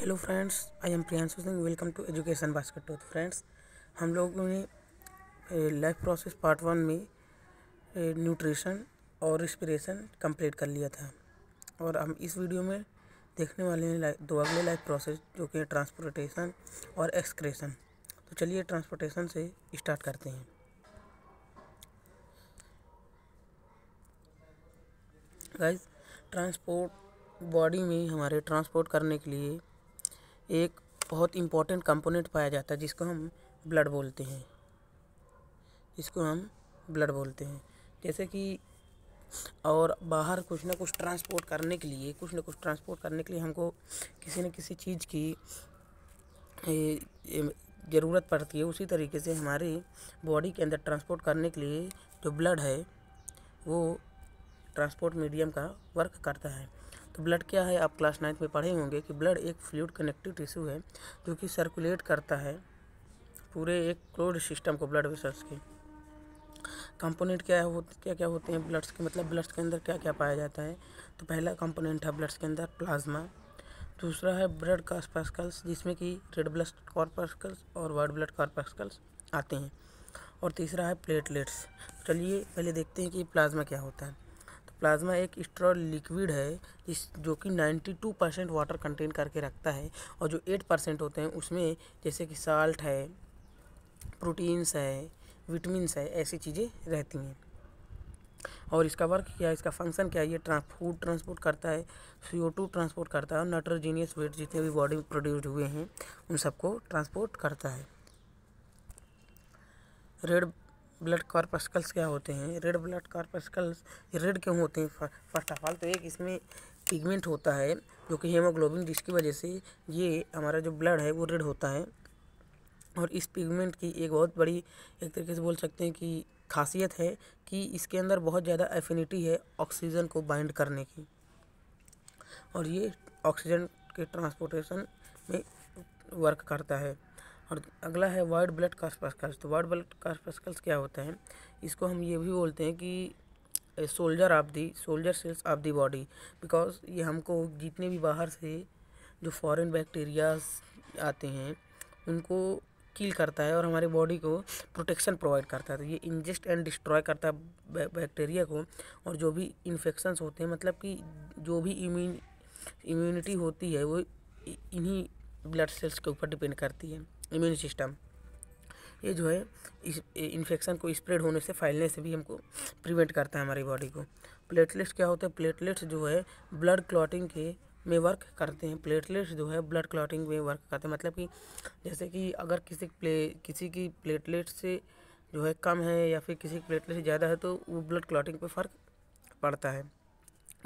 hello friends I am Priyanshu Singh welcome to Education Basket टूथ friends हम लोगों ने लाइफ प्रोसेस पार्ट वन में न्यूट्रिशन और रिस्पिरेशन कंप्लीट कर लिया था और हम इस वीडियो में देखने वाले हैं दो अगले लाइफ प्रोसेस जो कि ट्रांसपोर्टेशन और एक्सक्रेशन तो चलिए ट्रांसपोर्टेशन से स्टार्ट करते हैं गाइस ट्रांसपोर्ट बॉडी में हमारे ट्रांसपोर्ट करने के लिए एक बहुत इम्पोर्टेंट कंपोनेंट पाया जाता है जिसको हम ब्लड बोलते हैं इसको हम ब्लड बोलते हैं जैसे कि और बाहर कुछ ना कुछ ट्रांसपोर्ट करने के लिए कुछ ना कुछ ट्रांसपोर्ट करने के लिए हमको किसी न किसी चीज़ की ज़रूरत पड़ती है उसी तरीके से हमारी बॉडी के अंदर ट्रांसपोर्ट करने के लिए जो ब्लड है वो ट्रांसपोर्ट मीडियम का वर्क करता है तो ब्लड क्या है आप क्लास नाइन्थ में पढ़े होंगे कि ब्लड एक फ्लूड कनेक्टिव टिश्यू है जो कि सर्कुलेट करता है पूरे एक क्लोड सिस्टम को ब्लड वेसल्स के कंपोनेंट क्या हो क्या क्या होते हैं ब्लड्स के मतलब ब्लड्स के अंदर क्या क्या पाया जाता है तो पहला कंपोनेंट है ब्लड्स के अंदर प्लाज्मा दूसरा है ब्लड कॉर्पस्कल्स जिसमें कि रेड ब्लड कॉर्पस्कल्स और वाइट ब्लड कॉर्पस्कल्स आते हैं और तीसरा है प्लेटलेट्स चलिए पहले देखते हैं कि प्लाज्मा क्या होता है प्लाज्मा एक स्ट्रॉ लिक्विड है इस जो कि 92 परसेंट वाटर कंटेन करके रखता है और जो 8 परसेंट होते हैं उसमें जैसे कि साल्ट है प्रोटीन्स है विटमिनस है ऐसी चीज़ें रहती हैं और इसका वर्क क्या है इसका फंक्शन क्या है ये ट्रांस फूड ट्रांसपोर्ट करता है सी ट्रांसपोर्ट करता है और नाइट्रोजीनियस वेट जितने भी बॉडी प्रोड्यूस हुए हैं उन सबको ट्रांसपोर्ट करता है रेड ब्लड कॉर्पस्कल्स क्या होते हैं रेड ब्लड कॉर्पस्कल्स रेड क्यों होते हैं फर्स्ट ऑफ ऑल तो एक इसमें पिगमेंट होता है जो कि हेमोग्लोबिन जिसकी वजह से ये हमारा जो ब्लड है वो रेड होता है और इस पिगमेंट की एक बहुत बड़ी एक तरीके से बोल सकते हैं कि खासियत है कि इसके अंदर बहुत ज़्यादा एफिनिटी है ऑक्सीजन को बाइंड करने की और ये ऑक्सीजन के ट्रांसपोर्टेशन में वर्क करता है और अगला है वाइट ब्लड कार्सपास्कल्स तो वाइट ब्लड कार्सपास्कल्स क्या होता है इसको हम ये भी बोलते हैं कि soldier of the soldier cells of the body because ये हमको जितने भी बाहर से जो फॉरेन बैक्टीरियाज आते हैं उनको किल करता है और हमारे बॉडी को प्रोटेक्शन प्रोवाइड करता है तो ये इंजेस्ट एंड डिस्ट्रॉय करता है बैक्टीरिया को और जो भी इन्फेक्शंस होते हैं मतलब कि जो भी इम्यून इम्यूनिटी होती है वो इन्हीं ब्लड सेल्स के ऊपर डिपेंड करती है इम्यून सिस्टम ये जो है इस इन्फेक्शन को स्प्रेड होने से फैलने से भी हमको प्रिवेंट करता है हमारी बॉडी को प्लेटलेट्स क्या होते हैं प्लेटलेट्स जो है ब्लड क्लॉटिंग के में वर्क करते हैं प्लेटलेट्स जो है ब्लड क्लॉटिंग में वर्क करते हैं मतलब कि जैसे कि अगर किसी प्ले किसी की प्लेटलेट्स से जो है कम है या फिर किसी की प्लेटलेट से ज़्यादा है तो वो ब्लड क्लॉटिंग पे फ़र्क पड़ता है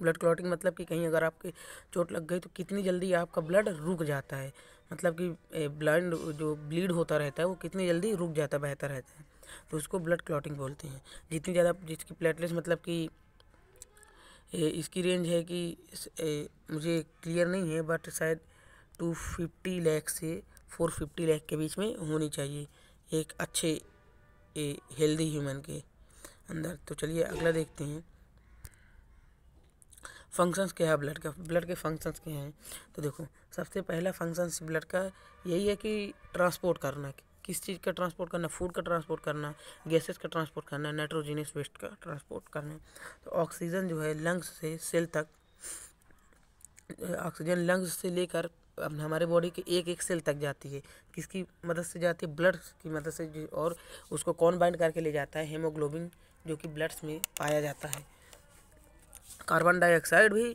ब्लड क्लॉटिंग मतलब कि कहीं अगर आपकी चोट लग गई तो कितनी जल्दी आपका ब्लड रुक जाता है मतलब कि ब्लड जो ब्लीड होता रहता है वो कितनी जल्दी रुक जाता बहता रहता है तो उसको ब्लड क्लॉटिंग बोलते हैं जितनी ज़्यादा जिसकी प्लेटलेट्स मतलब कि इसकी रेंज है कि मुझे क्लियर नहीं है बट शायद टू फिफ्टी लैख से फोर फिफ्टी लैख के बीच में होनी चाहिए एक अच्छे ए, हेल्दी ह्यूमन के अंदर तो चलिए अगला देखते हैं फंक्शंस क्या है ब्लड का ब्लड के फंक्शंस क्या हैं तो देखो सबसे पहला फंक्शन ब्लड का यही है कि ट्रांसपोर्ट करना किस चीज़ का ट्रांसपोर्ट करना फूड का ट्रांसपोर्ट करना गैसेस का ट्रांसपोर्ट करना नाइट्रोजीनियस वेस्ट का ट्रांसपोर्ट करना तो ऑक्सीजन जो है लंग्स से सेल तक ऑक्सीजन लंग्स से लेकर हमारे बॉडी के एक एक सेल तक जाती है किसकी मदद से जाती है ब्लड की मदद से और उसको कौन बाइंड करके ले जाता है हेमोग्लोबिन जो कि ब्लड्स में पाया जाता है कार्बन डाइऑक्साइड भी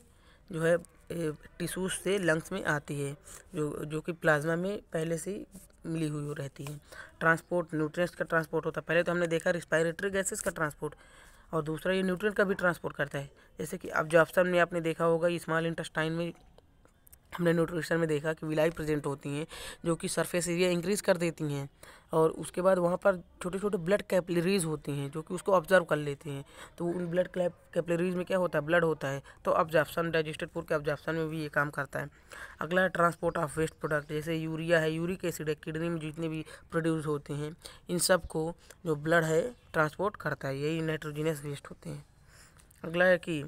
जो है टिश्यूज से लंग्स में आती है जो जो कि प्लाज्मा में पहले से ही मिली हुई रहती है ट्रांसपोर्ट न्यूट्रिएंट्स का ट्रांसपोर्ट होता है पहले तो हमने देखा रिस्पायरेटरी गैसेस का ट्रांसपोर्ट और दूसरा ये न्यूट्रिएंट का भी ट्रांसपोर्ट करता है जैसे कि अब जो ऑप्शन में आपने देखा होगा स्मॉल इंटस्टाइन में हमने न्यूट्रिशन में देखा कि विलाई प्रेजेंट होती हैं जो कि सरफेस एरिया इंक्रीज़ कर देती हैं और उसके बाद वहाँ पर छोटे छोटे ब्लड कैपलरीज होती हैं जो कि उसको ऑब्जर्व कर लेती हैं तो उन ब्लड कैपलरीज में क्या होता है ब्लड होता है तो ऑब्जॉर्प्शन डाइजेस्टेड फूड के ऑब्जॉर्प्शन में भी ये काम करता है अगला है ट्रांसपोर्ट ऑफ वेस्ट प्रोडक्ट जैसे यूरिया है यूरिक एसिड है किडनी में जितने भी प्रोड्यूस होते हैं इन सब को जो ब्लड है ट्रांसपोर्ट करता है यही नाइट्रोजीनियस वेस्ट होते हैं अगला है कि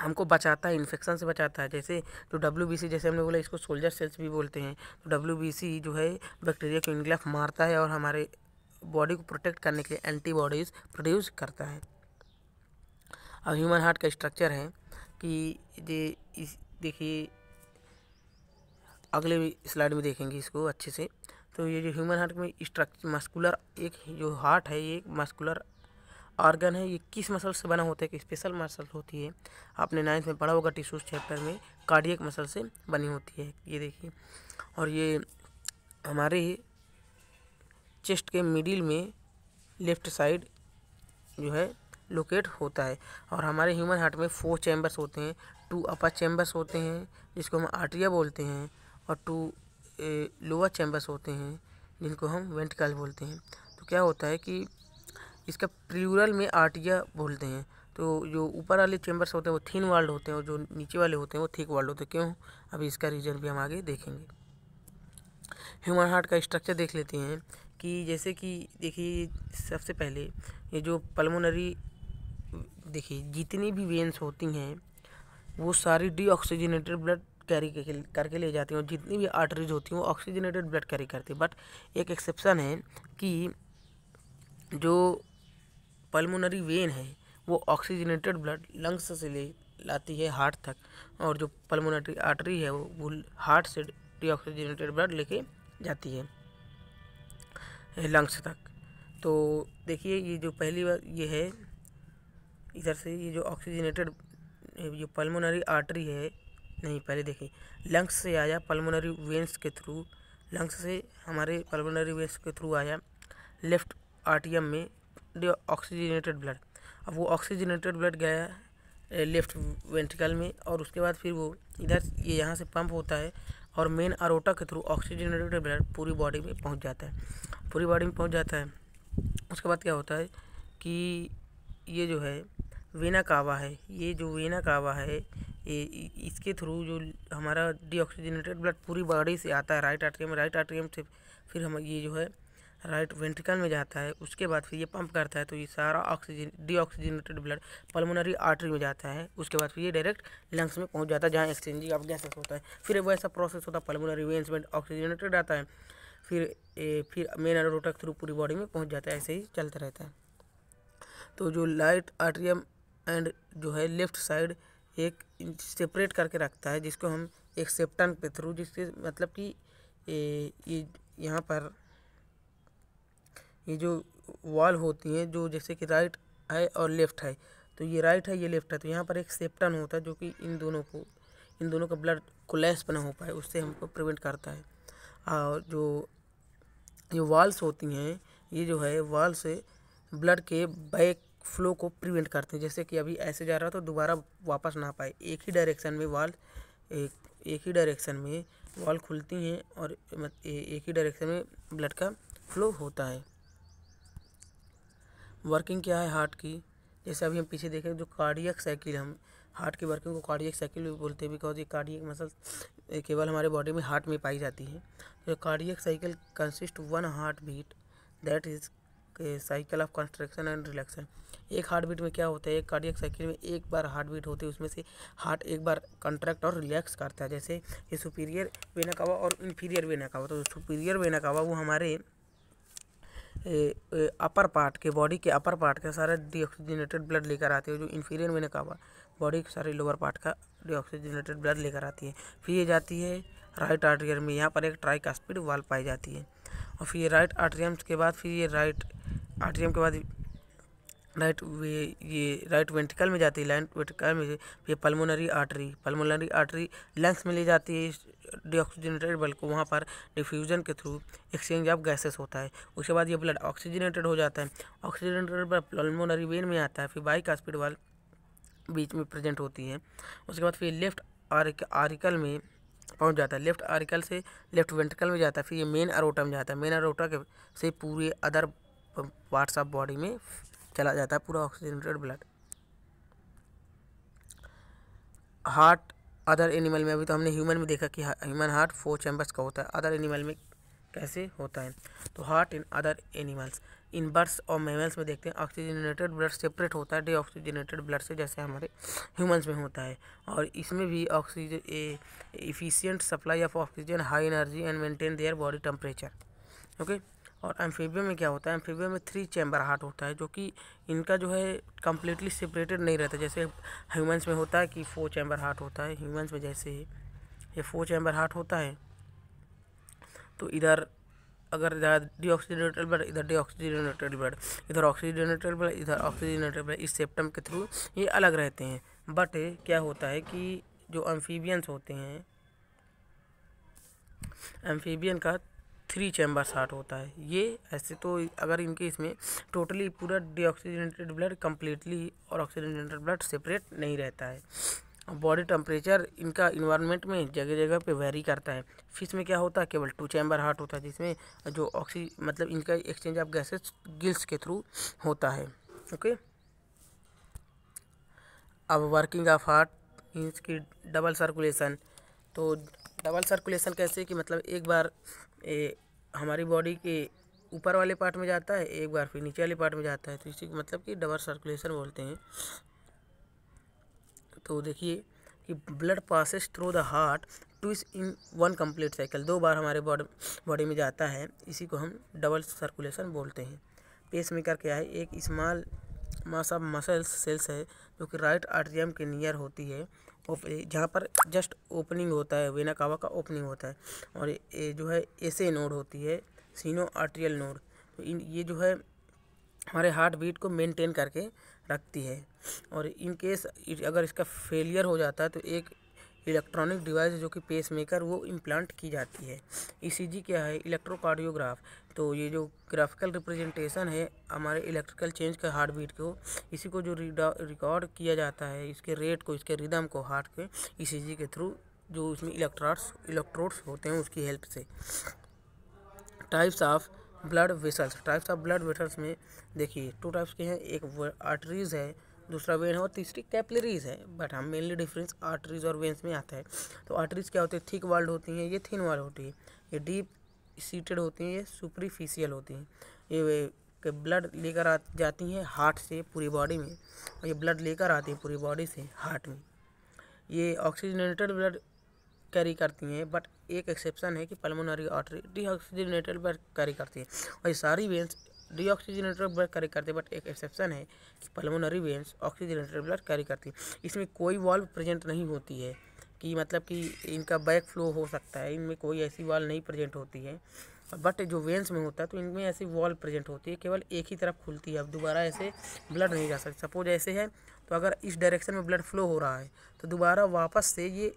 हमको बचाता है इन्फेक्शन से बचाता है जैसे जो डब्ल्यू बी सी जैसे हमने बोला इसको सोल्जर सेल्स भी बोलते हैं तो डब्ल्यू बी सी जो है बैक्टीरिया को इनग्लाफ मारता है और हमारे बॉडी को प्रोटेक्ट करने के लिए एंटीबॉडीज़ प्रोड्यूस करता है अब ह्यूमन हार्ट का स्ट्रक्चर है कि ये इस देखिए अगले स्लाइड में देखेंगे इसको अच्छे से तो ये जो ह्यूमन हार्ट में स्ट्रक्चर मस्कुलर एक जो हार्ट है ये मस्कुलर ऑर्गन है ये किस मसल से बना होता है कि स्पेशल मसल होती है आपने नाइन्थ में पढ़ा होगा टिश्यूज चैप्टर में कार्डियक मसल से बनी होती है ये देखिए और ये हमारे चेस्ट के मिडिल में लेफ्ट साइड जो है लोकेट होता है और हमारे ह्यूमन हार्ट में फोर चैम्बर्स होते हैं टू अपर चैम्बर्स होते हैं जिसको हम आर्टिया बोलते हैं और टू लोअर चैम्बर्स होते हैं जिनको हम वेंटिकल बोलते हैं तो क्या होता है कि इसका प्लूरल में आर्टिया बोलते हैं तो जो ऊपर वाले चैम्बर्स होते हैं वो थिन वाल्ड होते हैं और जो नीचे वाले होते हैं वो थिक वाल्ड होते हैं क्यों अभी इसका रीज़न भी हम आगे देखेंगे ह्यूमन हार्ट का स्ट्रक्चर देख लेते हैं कि जैसे कि देखिए सबसे पहले ये जो पल्मोनरी देखिए जितनी भी वेंस होती हैं वो सारी डीऑक्सीजनेटेड ब्लड कैरी करके ले जाती हैं और जितनी भी आर्टरीज होती हैं वो ऑक्सीजनेटेड ब्लड कैरी करती है बट एक एक्सेप्शन है कि जो पल्मोनरी वेन है वो ऑक्सीजनेटेड ब्लड लंग्स से ले लाती है हार्ट तक और जो पल्मोनरी आर्टरी है वो वो हार्ट से डीऑक्सीजनेटेड ब्लड लेके जाती है लंग्स तक तो देखिए ये जो पहली बार ये है इधर से ये जो ऑक्सीजनेटेड जो पल्मोनरी आर्टरी है नहीं पहले देखिए लंग्स से आया पल्मोनरी वेन्स के थ्रू लंग्स से हमारे पल्मोनरी वेन्स के थ्रू आया लेफ्ट आर्टियम में ऑक्सीजनेटेड ब्लड अब वो ऑक्सीजनेटेड ब्लड गया लेफ्ट वेंट्रिकल में और उसके बाद फिर वो इधर ये यहाँ से पंप होता है और मेन अरोटा के थ्रू ऑक्सीजनेटेड ब्लड पूरी बॉडी में पहुँच जाता है पूरी बॉडी में पहुँच जाता है उसके बाद क्या होता है कि ये जो है वेना कावा है ये जो वेना कावा है ये इसके थ्रू जो हमारा डीऑक्सीजनेटेड ब्लड पूरी बॉडी से आता है राइट आर्ट्रियम राइट आर्ट्रियम से फिर हम ये जो है राइट वेंट्रिकल में जाता है उसके बाद फिर ये पंप करता है तो ये सारा oxygen deoxygenated blood pulmonary artery में जाता है उसके बाद फिर ये डायरेक्ट लंग्स में पहुंच जाता है जहाँ एक्सचेंजिंग ऑफ गैसेस होता है फिर वैसा प्रोसेस होता है पल्मोनरी वेंस में ऑक्सीजनेटेड आता है फिर ए, फिर मेन रोटक थ्रू पूरी बॉडी में पहुँच जाता है ऐसे ही चलता रहता है तो जो लाइट आर्ट्रियम एंड जो है लेफ्ट साइड एक सेपरेट करके रखता है जिसको हम एक सेप्टन के थ्रू जिसके मतलब कि ये यहाँ पर ये जो वॉल होती है जो जैसे कि राइट है और लेफ्ट है तो ये राइट है ये लेफ्ट है तो यहाँ पर एक सेप्टन होता है जो कि इन दोनों को इन दोनों का ब्लड कोलैप्स बना हो पाए उससे हमको प्रिवेंट करता है और जो ये वाल्स होती हैं ये जो है वाल्स ब्लड के बैक फ्लो को प्रिवेंट करते हैं जैसे कि अभी ऐसे जा रहा तो दोबारा वापस ना पाए एक ही डायरेक्शन में वाल एक एक ही डायरेक्शन में वाल खुलती हैं और एक ही डायरेक्शन में ब्लड का फ्लो होता है वर्किंग क्या है हार्ट की जैसे अभी हम पीछे देखें जो कार्डियक साइकिल हम हार्ट की वर्किंग को कार्डियक साइकिल भी बोलते हैं बिकॉज ये कार्डियक मसल केवल हमारे बॉडी में हार्ट में पाई जाती है तो cardiac cycle consist one heart beat that is cycle of construction and relaxation एक हार्ट बीट में क्या होता है एक कार्डियक साइकिल में एक बार हार्ट बीट होती है उसमें से हार्ट एक बार कंट्रैक्ट और रिलैक्स करता है जैसे ये सुपीरियर वेना कावा और इन्फीरियर वेना कावा तो सुपीरियर वेना कावा वो हमारे अपर पार्ट के बॉडी के अपर पार्ट का सारे डिऑक्सीजनेटेड ब्लड लेकर आती है जो इन्फीरियर मैंने कहा बॉडी के सारे लोअर पार्ट का डीऑक्सीजनेटेड ब्लड लेकर आती है फिर ये जाती है राइट आर्ट्रियम में यहाँ पर एक ट्राइकास्पिड वाल पाई जाती है और फिर ये राइट आर्ट्रियम के बाद फिर ये राइट आर्ट्रियम के बाद राइट वे ये राइट वेंटिकल में जाती है लाइट वेंटिकल में ये pulmonary artery pulmonary artery lungs में ले जाती है डिऑक्सीजनेटेड बल को वहाँ पर डिफ्यूजन के थ्रू एक्सचेंज ऑफ गैसेस होता है उसके बाद ये ब्लड ऑक्सीजनेटेड हो जाता है ऑक्सीजनेटेड बल पल्मोनरी वेन में आता है फिर बाइक स्पीड वाल बीच में प्रेजेंट होती है उसके बाद फिर लेफ्ट आरिक आरिकल में पहुंच जाता है लेफ्ट आरिकल से लेफ्ट वेंटिकल में जाता है फिर ये मेन अरोटा में जाता है मेन अरोटा के से पूरे अदर पार्ट्स ऑफ बॉडी में चला जाता है पूरा oxygenated blood heart other animal में अभी तो हमने ह्यूमन में देखा कि ह्यूमन हार्ट फोर चैम्बर्स का होता है अदर एनिमल में कैसे होता है तो heart in other animals in birds और मेमल्स में देखते हैं ऑक्सीजनेटेड ब्लड सेपरेट होता है डे ऑक्सीजनेटेड ब्लड से जैसे हमारे ह्यूमन्स में होता है और इसमें भी oxygen efficient supply of oxygen high energy and maintain their body temperature okay और एम्फीबिया में क्या होता है एम्फीबिया में थ्री चैम्बर हार्ट होता है जो कि इनका जो है कम्प्लीटली सेपरेटेड नहीं रहता जैसे ह्यूमन्स में होता है कि फोर चैम्बर हार्ट होता है ह्यूमन्स में जैसे ये फोर चैम्बर हार्ट होता है तो इधर अगर ऑक्सीजनेटेड ब्लड इधर ऑक्सीजनेटेड ब्लड इधर ऑक्सीजनेटेड ब्लड इधर ऑक्सीजनेटेड ब्लड इस सेप्टम के थ्रू ये अलग रहते हैं बट क्या होता है कि जो एम्फीबियंस होते हैं एम्फीबियन का थ्री चैम्बर शार्ट होता है ये ऐसे तो अगर इनके इसमें टोटली पूरा डीऑक्सीजनेटेड ब्लड कम्प्लीटली और ऑक्सीजनेटेड ब्लड सेपरेट नहीं रहता है बॉडी टेम्परेचर इनका इन्वायरमेंट में जगह जगह पे वेरी करता है फिश में क्या होता है केवल टू चैम्बर हार्ट होता है जिसमें जो ऑक्सी मतलब इनका एक्सचेंज ऑफ गैसेस गिल्स के थ्रू होता है ओके अब वर्किंग ऑफ हार्ट इसकी डबल सर्कुलेशन तो डबल सर्कुलेशन कैसे कि मतलब एक बार ये हमारी बॉडी के ऊपर वाले पार्ट में जाता है एक बार फिर नीचे वाले पार्ट में जाता है तो इसी मतलब कि डबल सर्कुलेशन बोलते हैं तो देखिए कि blood passes through the heart twice in one complete cycle दो बार हमारे बॉडी बॉडी में जाता है इसी को हम डबल सर्कुलेशन बोलते हैं पेस मेकर क्या है एक small mass of muscles cells है जो कि राइट आर्ट्रियम के नियर होती है Eh, जहाँ पर जस्ट ओपनिंग होता है वेना कावा का ओपनिंग होता है और ये जो है ऐसे नोड होती है सीनो आर्ट्रियल नोड तो इन ये जो है हमारे हार्ट बीट को मेंटेन करके रखती है और इन केस अगर इसका फेलियर हो जाता है तो एक इलेक्ट्रॉनिक डिवाइस जो कि पेस मेकर वो इम्प्लांट की जाती है ई e क्या है इलेक्ट्रोकार्डियोग्राफ तो ये जो ग्राफिकल रिप्रेजेंटेशन है हमारे इलेक्ट्रिकल चेंज का हार्ट बीट को इसी को जो रिकॉर्ड किया जाता है इसके रेट को इसके रिदम को हार्ट के ई e के थ्रू जो उसमें इलेक्ट्रॉट्स इलेक्ट्रोड्स होते हैं उसकी हेल्प से types of blood vessels types of blood vessels में देखिए टू टाइप्स के हैं एक आर्टरीज है दूसरा वेन है और तीसरी कैपलरीज है बट हम मेनली डिफरेंस आर्टरीज और वेंस में आता है तो आर्टरीज क्या होती है थिक वाल्ड होती हैं ये थिन वाल्ड होती है ये डीप सीटेड होती हैं ये सुपरीफिशियल होती हैं ये के ब्लड लेकर आ जाती हैं हार्ट से पूरी बॉडी में और ये ब्लड लेकर आती है पूरी बॉडी से हार्ट में ये ऑक्सीजनेटेड ब्लड कैरी करती हैं बट एक एक्सेप्शन है कि pulmonary artery deoxygenated blood carry करती है और ये सारी वेंस डीऑक्सीजनेटर ब्लड कैरी करते बट एक एक्सेप्शन है कि pulmonary veins oxygenated blood carry करती इसमें कोई वाल्व प्रेजेंट नहीं होती है कि मतलब कि इनका बैक फ्लो हो सकता है इनमें कोई ऐसी वॉल्व नहीं प्रेजेंट होती है बट जो वेंस में होता है तो इनमें ऐसी वॉल्व प्रेजेंट होती है केवल एक ही तरफ खुलती है अब दोबारा ऐसे ब्लड नहीं जा सकता सपोज ऐसे है तो अगर इस डायरेक्शन में ब्लड फ्लो हो रहा है तो दोबारा वापस से ये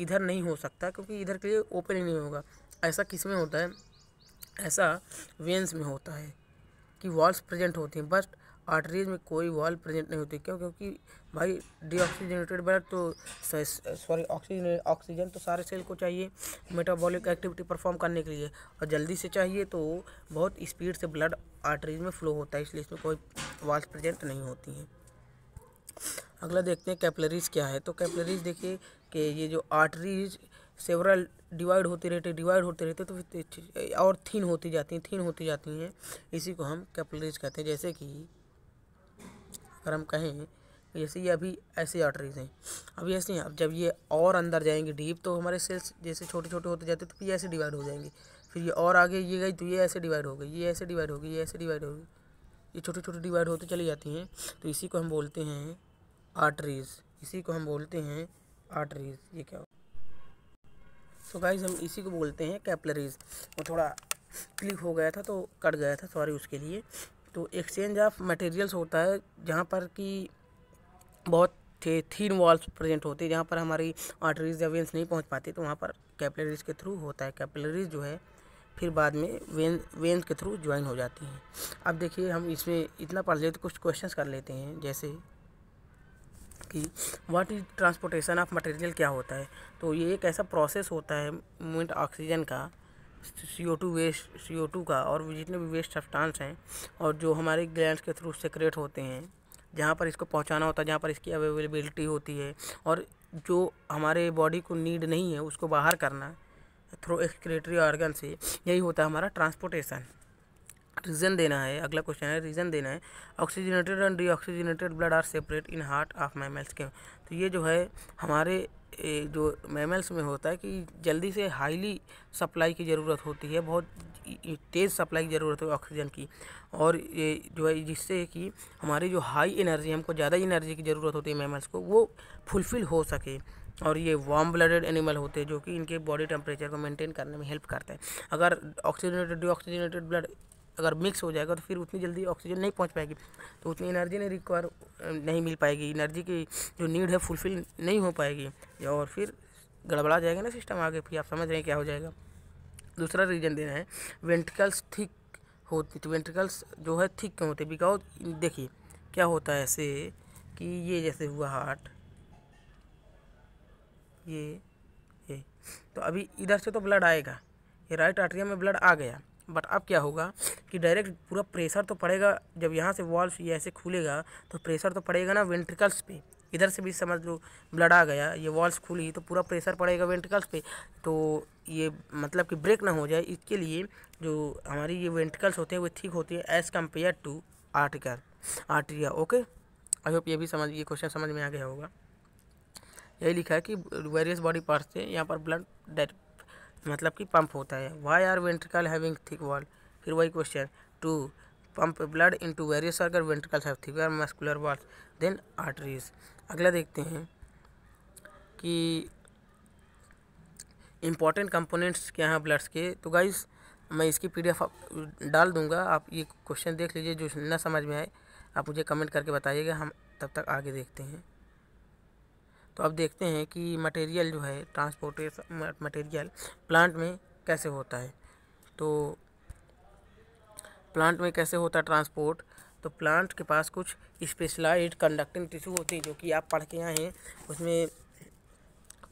इधर नहीं हो सकता क्योंकि इधर के लिए ओपन ही नहीं होगा ऐसा किस में होता है ऐसा वेंस में होता है कि वॉल्स प्रेजेंट होती हैं बट आर्टरीज में कोई वॉल प्रेजेंट नहीं होती क्यों क्योंकि भाई डीऑक्सीजनेटेड ब्लड तो सॉरी ऑक्सीजन ऑक्सीजन तो सारे सेल को चाहिए मेटाबॉलिक एक्टिविटी परफॉर्म करने के लिए और जल्दी से चाहिए तो बहुत स्पीड से ब्लड आर्टरीज में फ्लो होता है इसलिए इसमें कोई वॉल्स प्रेजेंट नहीं होती हैं अगला देखते हैं कैपलरीज क्या है तो कैपलरीज देखिए कि ये जो आर्टरीज सेवरल डिवाइड होते रहते डिवाइड होते रहते तो फिर तो और थीन होती जाती हैं थीन होती जाती हैं इसी को हम कैपिलरीज कहते हैं जैसे कि अगर हम कहें जैसे ये अभी ऐसी आर्टरीज हैं अभी ऐसे हैं अब जब ये और अंदर जाएंगे डीप तो हमारे सेल्स जैसे छोटे छोटे होते जाते तो फिर ये ऐसे डिवाइड हो जाएंगे फिर ये और आगे ये गई तो ये ऐसे डिवाइड हो गई ये ऐसे डिवाइड होगी ये ऐसे डिवाइड होगी ये छोटे छोटे डिवाइड होते चली जाती हैं तो इसी को हम बोलते हैं आर्टरीज इसी को हम बोलते हैं आर्टरीज ये क्या सो so गाइज हम इसी को बोलते हैं कैपलरीज वो थोड़ा क्लिक हो गया था तो कट गया था सॉरी उसके लिए तो एक्सचेंज ऑफ मटेरियल्स होता है जहाँ पर कि बहुत थे थीन वॉल्स प्रेजेंट होते हैं जहाँ पर हमारी आर्टरीज या वेंस नहीं पहुँच पाती तो वहाँ पर कैपलरीज के थ्रू होता है कैपलरीज जो है फिर बाद में वेन वेंस के थ्रू ज्वाइन हो जाती हैं अब देखिए हम इसमें इतना पढ़ लेते कुछ क्वेश्चंस कर लेते हैं जैसे कि what is transportation of material क्या होता है तो ये एक ऐसा प्रोसेस होता है मूवमेंट ऑक्सीजन का C O two waste C O two का और जितने भी वेस्ट सब्सटेंस हैं और जो हमारे ग्लैंड के थ्रू सेक्रेट होते हैं जहाँ पर इसको पहुँचाना होता है जहाँ पर इसकी अवेलेबिलिटी होती है और जो हमारे बॉडी को नीड नहीं है उसको बाहर करना थ्रू एक्सक्रेटरी ऑर्गन से यही होता है हमारा ट्रांसपोर्टेशन रीज़न देना है अगला क्वेश्चन है रीज़न देना है oxygenated and oxygenated blood are separate in heart of mammals के तो ये जो है हमारे जो मैमल्स में होता है कि जल्दी से हाईली सप्लाई की ज़रूरत होती है बहुत तेज़ सप्लाई की ज़रूरत है ऑक्सीजन की और ये जो है जिससे कि हमारी जो हाई एनर्जी हमको ज़्यादा एनर्जी की ज़रूरत होती है मैमल्स को वो फुलफ़िल हो सके और ये वार्म ब्लडेड एनिमल होते हैं जो कि इनके बॉडी टेम्परेचर को मेंटेन करने में हेल्प करते हैं अगर ऑक्सीजनेटेड ऑक्सीजनेटेड ब्लड अगर मिक्स हो जाएगा तो फिर उतनी जल्दी ऑक्सीजन नहीं पहुंच पाएगी तो उतनी एनर्जी नहीं रिक्वायर नहीं मिल पाएगी एनर्जी की जो नीड है फुलफिल नहीं हो पाएगी और फिर गड़बड़ा जाएगा ना सिस्टम आगे फिर आप समझ रहे हैं क्या हो जाएगा दूसरा रीज़न देना है वेंटिकल्स थिक होती वेंटिकल्स जो है थिक क्यों होते बिकॉज देखिए क्या होता है ऐसे कि ये जैसे हुआ हार्ट ये ये तो अभी इधर से तो ब्लड आएगा ये राइट आर्ट्रिया में ब्लड आ गया बट अब क्या होगा कि डायरेक्ट पूरा प्रेशर तो पड़ेगा जब यहाँ से वॉल्व ये ऐसे खुलेगा तो प्रेशर तो पड़ेगा ना वेंट्रिकल्स पे इधर से भी समझ लो ब्लड आ गया ये वॉल्स खुली तो पूरा प्रेशर पड़ेगा वेंट्रिकल्स पे तो ये मतलब कि ब्रेक ना हो जाए इसके लिए जो हमारी ये वेंट्रिकल्स होते हैं वो ठीक होते हैं as compared to article atria okay I hope ये भी समझ ये क्वेश्चन समझ में आ गया होगा यही लिखा है कि वेरियस बॉडी पार्ट्स से यहाँ पर ब्लड डायरेक्ट मतलब कि पंप होता है why are ventricle having thick wall फिर वही question to pump blood into various अगर ventricle have thicker muscular walls then arteries अगला देखते हैं कि इम्पॉर्टेंट कंपोनेंट्स क्या हैं ब्लड्स के तो गाइस मैं इसकी पी डाल दूंगा आप ये क्वेश्चन देख लीजिए जो ना समझ में आए आप मुझे कमेंट करके बताइएगा हम तब तक आगे देखते हैं तो अब देखते हैं कि मटेरियल जो है ट्रांसपोर्टेशन मटेरियल प्लांट में कैसे होता है तो प्लांट में कैसे होता है ट्रांसपोर्ट तो प्लांट के पास कुछ स्पेशलाइज्ड कंडक्टिंग टिश्यू होती है जो कि आप पढ़ के आए हैं उसमें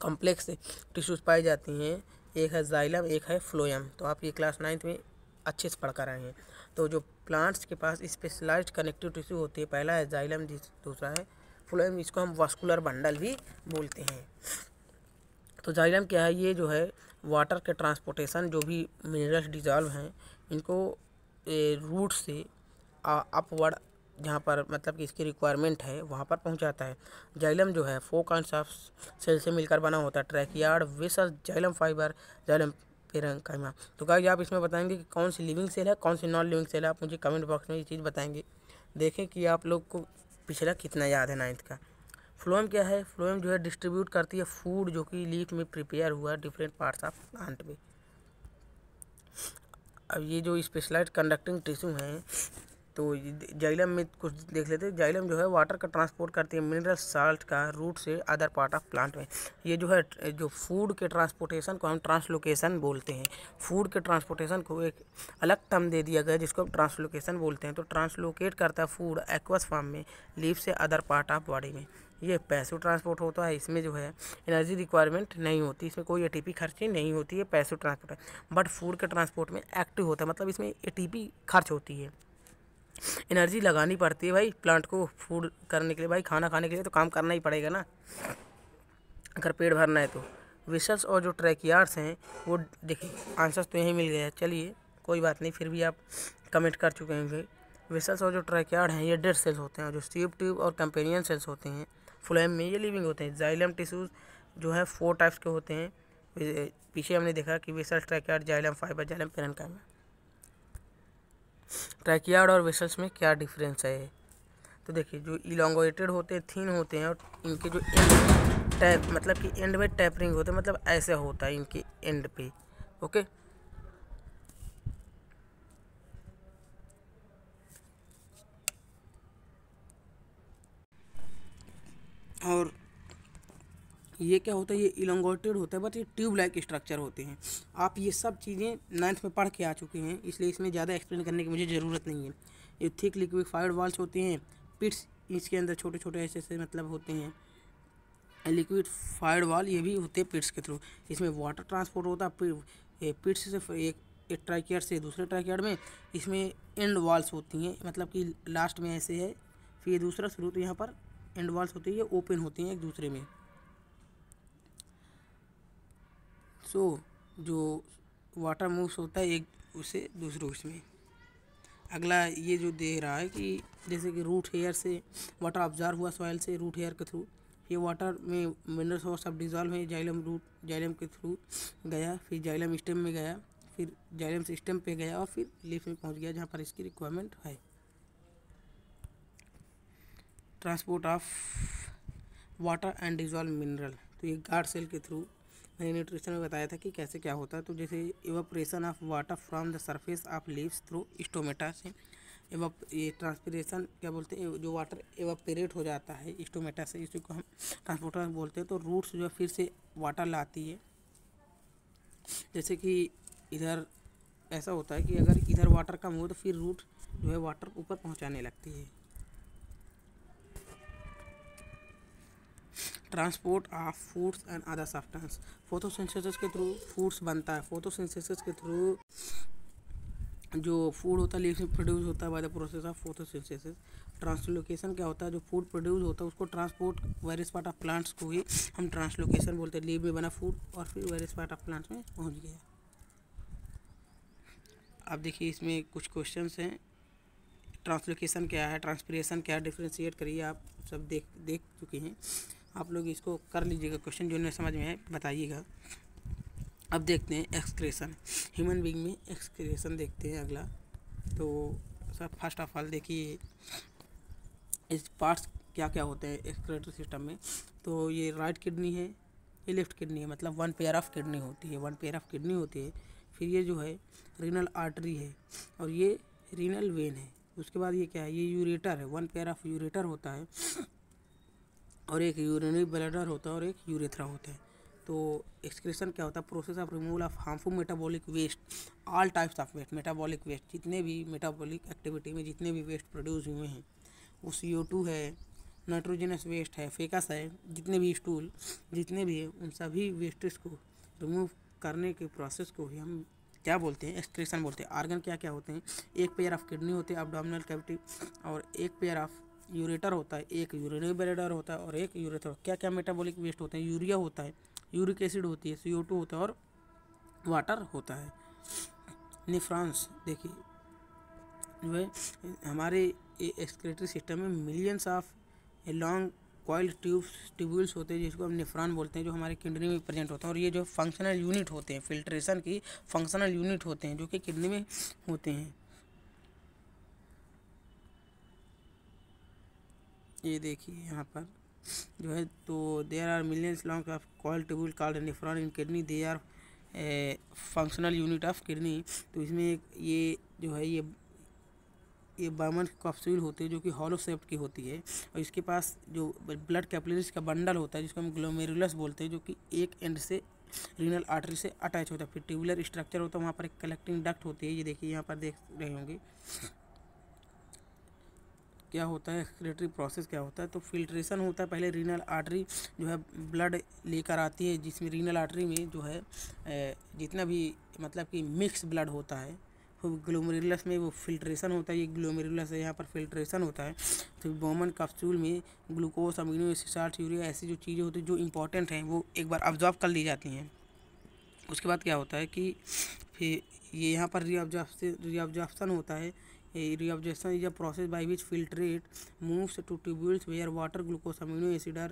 कॉम्प्लेक्स टिश्यूज पाई जाती हैं एक है जाइलम एक है फ्लोयम तो आप ये क्लास नाइन्थ में अच्छे से पढ़ कर आए हैं तो जो प्लांट्स के पास स्पेशलाइज्ड कनेक्टिव टिश्यू होती है पहला है जाइलम दूसरा है फ्लोएम इसको हम वास्कुलर बंडल भी बोलते हैं तो जाइलम क्या है ये जो है वाटर के ट्रांसपोर्टेशन जो भी मिनरल्स डिजॉल्व हैं इनको रूट से अपवर्ड जहाँ पर मतलब कि इसकी रिक्वायरमेंट है वहाँ पर पहुँचाता है जाइलम जो है फोर काइंड ऑफ सेल से मिलकर बना होता है यार्ड वेसस xylem fibre xylem parenchyma तो क्या आप इसमें बताएंगे कि कौन सी लिविंग सेल है कौन सी नॉन लिविंग सेल है आप मुझे कमेंट बॉक्स में ये चीज़ बताएंगे देखें कि आप लोग को पिछला कितना याद है नाइन्थ का फ्लोएम क्या है फ्लोएम जो है डिस्ट्रीब्यूट करती है फूड जो कि लीफ में प्रिपेयर हुआ है डिफरेंट पार्ट्स ऑफ प्लांट में अब ये जो स्पेशलाइज कंडक्टिंग टिश्यू हैं तो जाइलम में कुछ देख लेते हैं जाइलम जो है वाटर का ट्रांसपोर्ट करती है मिनरल साल्ट का रूट से अदर पार्ट ऑफ प्लांट में ये जो है जो फूड के ट्रांसपोर्टेशन को हम ट्रांसलोकेशन बोलते हैं फूड के ट्रांसपोर्टेशन को एक अलग टर्म दे दिया गया जिसको हम ट्रांसलोकेशन बोलते हैं तो ट्रांसलोकेट करता है फूड एक्वस फार्म में लीव से अदर पार्ट ऑफ बॉडी में ये पैसिव ट्रांसपोर्ट होता है इसमें जो है एनर्जी रिक्वायरमेंट नहीं होती इसमें कोई ए खर्ची नहीं होती है पैसिव ट्रांसपोर्ट है बट फूड के ट्रांसपोर्ट में एक्टिव होता है मतलब इसमें ए खर्च होती है एनर्जी लगानी पड़ती है भाई प्लांट को फूड करने के लिए भाई खाना खाने के लिए तो काम करना ही पड़ेगा ना अगर पेट भरना है तो विशेष और जो ट्रैकियार्स हैं वो देखिए आंसर्स तो यहीं मिल गया चलिए कोई बात नहीं फिर भी आप कमेंट कर चुके होंगे वेसल्स और जो ट्रैकियार्ड हैं ये डेड सेल्स होते हैं जो स्टीप ट्यूब और कंपेनियन सेल्स होते हैं फ्लैम में ये लिविंग होते हैं जाइलम टिश्यूज़ जो है फोर टाइप्स के होते हैं पीछे हमने देखा कि vessel tracheid xylem fibre xylem का ट्रैकियाड और वेसल्स में क्या डिफरेंस है तो देखिए जो इलांगोएटेड होते हैं थीन होते हैं और इनके जो एंड टैप मतलब कि एंड में टैपरिंग होते हैं मतलब ऐसा होता है इनके एंड पे ओके और ये क्या होता है ये इलोंगोटेड होता है बट ये ट्यूब लाइक स्ट्रक्चर होते हैं आप ये सब चीज़ें नाइन्थ में पढ़ के आ चुके हैं इसलिए इसमें ज़्यादा एक्सप्लेन करने की मुझे ज़रूरत नहीं है ये थिक लिक्विड फायर वाल्स होते हैं पिट्स इसके अंदर छोटे छोटे ऐसे ऐसे मतलब होते हैं लिक्विड फायर वाल ये भी होते हैं पिट्स के थ्रू इसमें वाटर ट्रांसपोर्ट होता है पिट्स से एक एक ट्राइकेयर से दूसरे ट्राइकेयर में इसमें एंड वॉल्स होती हैं मतलब कि लास्ट में ऐसे है फिर ये दूसरा शुरू तो यहाँ पर एंड वॉल्स होती है ये ओपन होती हैं एक दूसरे में सो जो वाटर मूव्स होता है एक उसे दूसरे उसमें अगला ये जो दे रहा है कि जैसे कि रूट हेयर से वाटर ऑब्जर्व हुआ सॉयल से रूट हेयर के थ्रू ये वाटर में मिनरल्स और सब डिजॉल्व हैं जाइलम रूट जाइलम के थ्रू गया फिर जाइलम स्टेम में गया फिर जाइलम सिस्टम पे गया और फिर लीफ में पहुंच गया जहाँ पर इसकी रिक्वायरमेंट है transport of water and dissolve mineral तो ये गार्ड सेल के थ्रू मैंने न्यूट्रिशन में बताया था कि कैसे क्या होता है तो जैसे evaporation of water from the surface of leaves through stomata से ये ट्रांसपीरेशन क्या बोलते हैं जो वाटर एवापरेट हो जाता है स्टोमेटा से इसी को हम ट्रांसपोर्टर बोलते हैं तो रूट्स जो फिर से वाटर लाती है जैसे कि इधर ऐसा होता है कि अगर इधर वाटर कम हो तो फिर रूट जो है वाटर ऊपर पहुंचाने लगती है transport of foods and other substance photosynthesis के थ्रू फूड्स बनता है फोटोसिंथेसिस के थ्रू जो फूड होता है लीव में प्रोड्यूस होता है by the process of photosynthesis translocation क्या होता है जो फूड प्रोड्यूस होता है उसको transport various part of plants को ही हम ट्रांसलोकेशन बोलते हैं लीव में बना फूड और फिर वायरस पार्ट ऑफ प्लांट्स में पहुँच गया अब देखिए इसमें कुछ क्वेश्चन हैं ट्रांसलोकेशन क्या है ट्रांसपरेशन क्या है डिफ्रेंशिएट करिए आप सब देख देख चुके हैं आप लोग इसको कर लीजिएगा क्वेश्चन जो ना समझ में है बताइएगा अब देखते हैं एक्सक्रेशन ह्यूमन बींग में एक्सक्रेशन देखते हैं अगला तो सर फर्स्ट ऑफ ऑल देखिए इस पार्ट्स क्या क्या होते हैं एक्सक्रेटरी सिस्टम में तो ये राइट किडनी है ये लेफ्ट किडनी है मतलब वन पेयर ऑफ किडनी होती है वन पेयर ऑफ किडनी होती है फिर ये जो है रीनल आर्टरी है और ये रीनल वेन है उसके बाद ये क्या है ये यूरेटर है वन पेयर ऑफ यूरेटर होता है और एक यूरिनरी ब्लैडर होता है और एक यूरेथ्रा होता है तो एक्सक्रेशन क्या होता है process of removal of harmful metabolic waste all types of waste metabolic waste जितने भी मेटाबॉलिक एक्टिविटी में जितने भी वेस्ट प्रोड्यूस हुए हैं वो सी ओ टू है नाइट्रोजनस वेस्ट है फेकस है जितने भी स्टूल जितने भी हैं उन सभी वेस्टेज को रिमूव करने के प्रोसेस को ही हम क्या बोलते हैं एक्सक्रेशन बोलते हैं आर्गन क्या क्या होते हैं एक पेयर ऑफ किडनी होते हैं अबडामिनल कैविटी और एक पेयर ऑफ यूरेटर होता है एक यूरिनरी बेरेडर होता है और एक यूरेथर क्या क्या मेटाबॉलिक वेस्ट होते हैं यूरिया होता है यूरिक एसिड होती है सी होता है और वाटर होता है निफ्रांस देखिए जो है हमारे एक्सक्रेटरी सिस्टम में millions of long coil tubes tubules होते हैं जिसको हम निफ्रान बोलते हैं जो हमारे किडनी में प्रेजेंट होता है और ये जो फंक्शनल यूनिट होते हैं फिल्ट्रेशन की फंक्शनल यूनिट होते हैं जो कि किडनी में होते हैं ये देखिए यहाँ पर जो है तो there are millions long of coiled tubules called nephron in kidney they are functional unit of kidney तो इसमें एक ये जो है ये ये बामन कॉप्सूल होती है जो कि हॉलो सेप की होती है और इसके पास जो ब्लड कैपिलरीज का बंडल होता है जिसको हम ग्लोमेरुलस बोलते हैं जो कि एक एंड से रीनल आर्टरी से अटैच होता है फिर ट्यूबुलर स्ट्रक्चर होता है वहाँ पर एक कलेक्टिंग डक्ट होती है ये देखिए यहाँ पर देख रहे होंगे क्या होता है एक्सक्रेटरी प्रोसेस क्या होता है तो फिल्ट्रेशन होता है पहले रीनल आर्टरी जो है ब्लड लेकर आती है जिसमें रीनल आर्टरी में जो है जितना भी मतलब कि मिक्स ब्लड होता है तो ग्लोमेरुलस में वो फिल्ट्रेशन होता है ये ग्लोमेरुलस है यहाँ पर फिल्ट्रेशन होता है तो बोमन कैप्सूल में ग्लूकोज अमीनो एसिड यूरिया ऐसी जो चीज़ें होती है जो इंपॉर्टेंट हैं वो एक बार ऑब्जॉर्व कर ली जाती हैं उसके बाद क्या होता है कि फिर ये यहाँ पर रिऑब्जॉर्व रिऑब्जॉर्प्शन होता है reabsorption is a process by which filtrate moves to tubules where water glucose amino acid are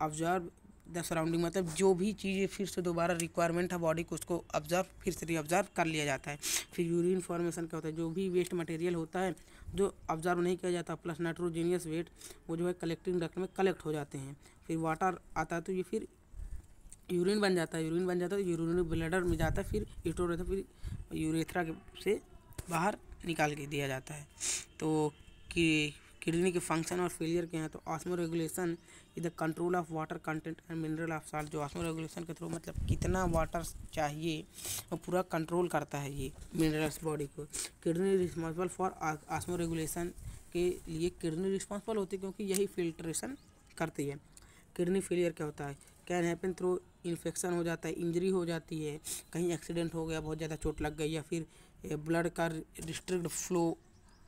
absorbed the surrounding मतलब जो भी चीज़ फिर से दोबारा रिक्वायरमेंट है बॉडी को उसको ऑब्जर्व फिर से रीऑब्जर्व कर लिया जाता है फिर यूरिन फॉर्मेशन क्या होता है जो भी वेस्ट मटेरियल होता है जो ऑब्जर्व नहीं किया जाता प्लस नाइट्रोजीनियस वेट वो जो है कलेक्टिंग डक्ट में कलेक्ट हो जाते हैं फिर वाटर आता है तो ये फिर यूरिन बन जाता है यूरिन बन जाता है यूरिन तो ब्लडर में जाता है फिर स्टोर रहता है फिर यूरेथ्रा से बाहर निकाल के दिया जाता है तो कि किडनी के फंक्शन और फेलियर के हैं तो osmoregulation is the control of water content and mineral of salt जो ऑसमो रेगुलेशन के थ्रू मतलब कितना वाटर चाहिए वो पूरा कंट्रोल करता है ये मिनरल्स बॉडी को kidney responsible for osmoregulation के लिए किडनी रिस्पॉन्सिबल होती है क्योंकि यही फिल्ट्रेशन करती है किडनी फेलियर क्या होता है कैन हैपन थ्रू इन्फेक्शन हो जाता है इंजरी हो जाती है कहीं एक्सीडेंट हो गया बहुत ज़्यादा चोट लग गई या फिर ब्लड का रिस्ट्रिक्ट फ्लो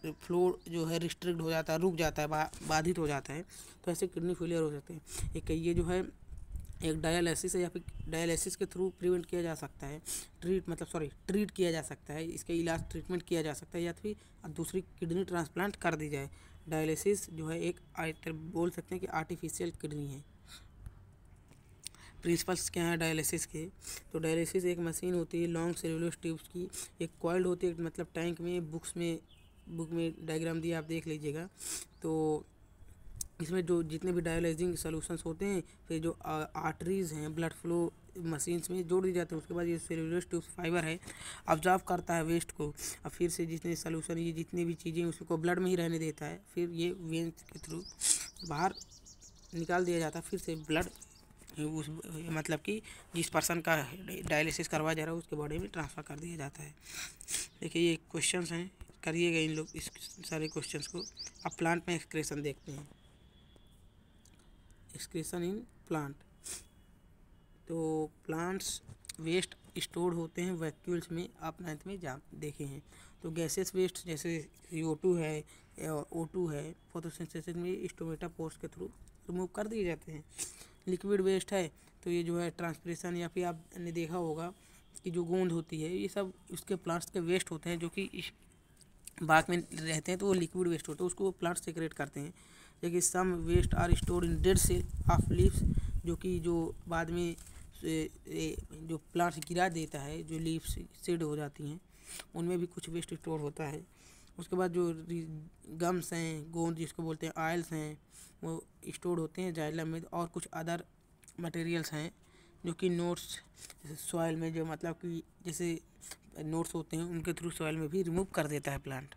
फ्लो जो है रिस्ट्रिक्ट हो जाता है रुक जाता है बा, बाधित हो जाता है तो ऐसे किडनी फेलियर हो सकते हैं एक ये जो है एक डायलिसिस है या फिर डायलिसिस के थ्रू प्रिवेंट किया जा सकता है ट्रीट मतलब सॉरी ट्रीट किया जा सकता है इसका इलाज ट्रीटमेंट किया जा सकता है या फिर दूसरी किडनी ट्रांसप्लांट कर दी जाए डायलिसिस जो है एक बोल सकते हैं कि आर्टिफिशियल किडनी है प्रिंसिपल्स क्या हैं डायलिसिस के तो डायलिसिस एक मशीन होती है लॉन्ग सेलुलर ट्यूब्स की एक कॉइल्ड होती है मतलब टैंक में बुक्स में बुक में डायग्राम दिया आप देख लीजिएगा तो इसमें जो जितने भी डायलाइजिंग सोल्यूशंस होते हैं फिर जो आर्टरीज हैं ब्लड फ्लो मशीन्स में जोड़ दिए जाते हैं उसके बाद ये सेलुलर ट्यूब फाइबर है ऑब्जॉर्व करता है वेस्ट को और फिर से जितने सोल्यूशन ये जितनी भी चीज़ें उसको ब्लड में ही रहने देता है फिर ये वेंस के थ्रू बाहर निकाल दिया जाता है फिर से ब्लड उस मतलब कि जिस पर्सन का डायलिसिस करवाया जा रहा है उसके बॉडी में ट्रांसफ़र कर दिया जाता है देखिए ये क्वेश्चन हैं करिएगा इन लोग इस सारे क्वेश्चन को अब प्लांट में एक्सक्रेशन देखते हैं एक्सक्रेशन इन प्लांट तो प्लांट्स वेस्ट स्टोर होते हैं वैक्यूल्स में आप नाइन्थ में जा देखे हैं तो गैसेस वेस्ट जैसे सी टू है ओ टू है फोटोसिंथेसिस में स्टोमेटा पोस्ट के थ्रू रिमूव कर दिए जाते हैं लिक्विड वेस्ट है तो ये जो है ट्रांसप्रेशन या फिर आपने देखा होगा कि जो गोंद होती है ये सब उसके प्लांट्स के वेस्ट होते हैं जो कि इस बाग में रहते हैं तो वो लिक्विड वेस्ट होता है उसको वो प्लांट्स सेक्रेट करते हैं लेकिन some waste are store in dead से ऑफ लीव्स जो कि जो बाद में जो प्लांट्स गिरा देता है जो लीव्स सेड हो जाती हैं उनमें भी कुछ वेस्ट स्टोर होता है उसके बाद जो गम्स हैं गोंद जिसको बोलते हैं आयल्स हैं वो स्टोर होते हैं जाइलम में और कुछ अदर मटेरियल्स हैं जो कि नोट्स सॉयल में जो मतलब कि जैसे नोट्स होते हैं उनके थ्रू सॉयल में भी रिमूव कर देता है प्लांट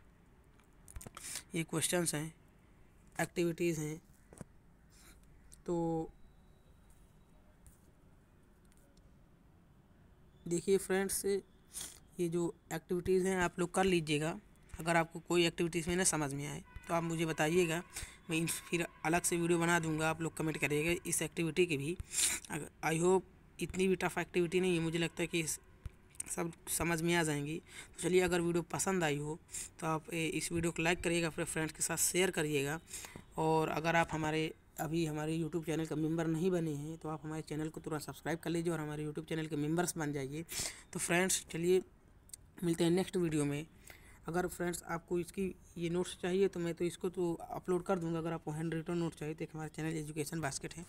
ये क्वेश्चंस हैं एक्टिविटीज़ हैं तो देखिए फ्रेंड्स ये जो एक्टिविटीज़ हैं आप लोग कर लीजिएगा अगर आपको कोई एक्टिविटी इसमें ना समझ में आए तो आप मुझे बताइएगा मैं फिर अलग से वीडियो बना दूंगा आप लोग कमेंट करिएगा इस एक्टिविटी की भी आई होप इतनी भी टफ एक्टिविटी नहीं है मुझे लगता है कि सब समझ में आ जाएंगी तो चलिए अगर वीडियो पसंद आई हो तो आप इस वीडियो को लाइक करिएगा अपने फ्रेंड्स के साथ शेयर करिएगा और अगर आप हमारे अभी हमारे यूट्यूब चैनल का मेंबर नहीं बने हैं तो आप हमारे चैनल को तुरंत सब्सक्राइब कर लीजिए और हमारे यूट्यूब चैनल के मेंबर्स बन जाइए तो फ्रेंड्स चलिए मिलते हैं नेक्स्ट वीडियो में अगर फ्रेंड्स आपको इसकी ये नोट्स चाहिए तो मैं तो इसको तो अपलोड कर दूंगा अगर आपको हैंड रिटर्न नोट चाहिए तो एक हमारा चैनल एजुकेशन बास्केट है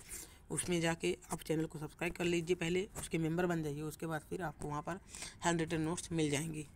उसमें जाके आप चैनल को सब्सक्राइब कर लीजिए पहले उसके मेम्बर बन जाइए उसके बाद फिर आपको वहाँ पर हैंड रिटर्न नोट्स मिल जाएंगी